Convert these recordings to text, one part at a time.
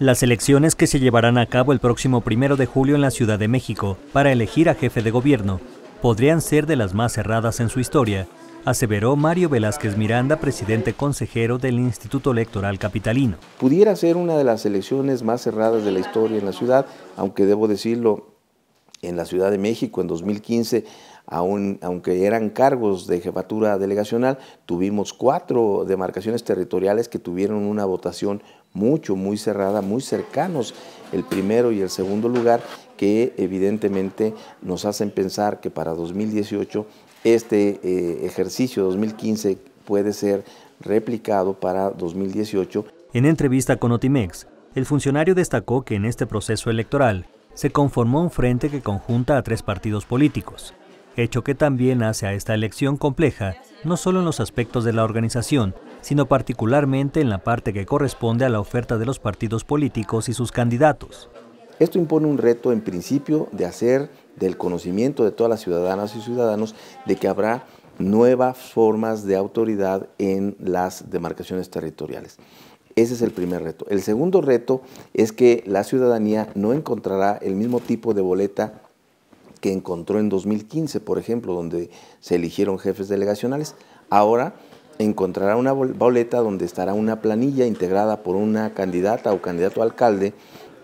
Las elecciones que se llevarán a cabo el próximo primero de julio en la Ciudad de México para elegir a jefe de gobierno podrían ser de las más cerradas en su historia, aseveró Mario Velázquez Miranda, presidente consejero del Instituto Electoral Capitalino. Pudiera ser una de las elecciones más cerradas de la historia en la ciudad, aunque debo decirlo, en la Ciudad de México en 2015 aunque eran cargos de jefatura delegacional, tuvimos cuatro demarcaciones territoriales que tuvieron una votación mucho, muy cerrada, muy cercanos el primero y el segundo lugar, que evidentemente nos hacen pensar que para 2018 este eh, ejercicio 2015 puede ser replicado para 2018. En entrevista con Otimex, el funcionario destacó que en este proceso electoral se conformó un frente que conjunta a tres partidos políticos, hecho que también hace a esta elección compleja, no solo en los aspectos de la organización, sino particularmente en la parte que corresponde a la oferta de los partidos políticos y sus candidatos. Esto impone un reto en principio de hacer del conocimiento de todas las ciudadanas y ciudadanos de que habrá nuevas formas de autoridad en las demarcaciones territoriales. Ese es el primer reto. El segundo reto es que la ciudadanía no encontrará el mismo tipo de boleta que encontró en 2015, por ejemplo, donde se eligieron jefes delegacionales. Ahora encontrará una boleta donde estará una planilla integrada por una candidata o candidato alcalde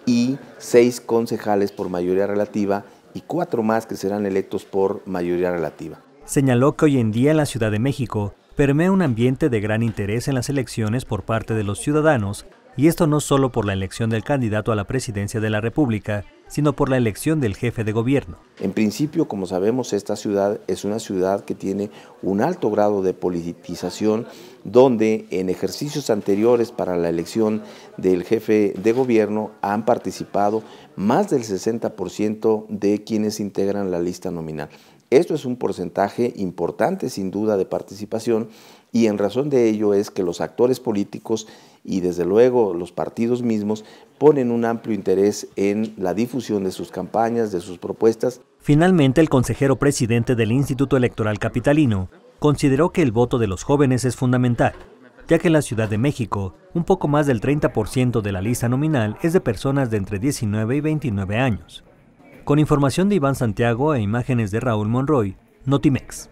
y seis concejales por mayoría relativa y cuatro más que serán electos por mayoría relativa. Señaló que hoy en día en la Ciudad de México permea un ambiente de gran interés en las elecciones por parte de los ciudadanos, y esto no solo por la elección del candidato a la presidencia de la República, sino por la elección del jefe de gobierno. En principio, como sabemos, esta ciudad es una ciudad que tiene un alto grado de politización, donde en ejercicios anteriores para la elección del jefe de gobierno han participado más del 60% de quienes integran la lista nominal. Esto es un porcentaje importante sin duda de participación y en razón de ello es que los actores políticos y desde luego los partidos mismos ponen un amplio interés en la difusión de sus campañas, de sus propuestas. Finalmente, el consejero presidente del Instituto Electoral Capitalino consideró que el voto de los jóvenes es fundamental, ya que en la Ciudad de México un poco más del 30% de la lista nominal es de personas de entre 19 y 29 años. Con información de Iván Santiago e imágenes de Raúl Monroy, Notimex.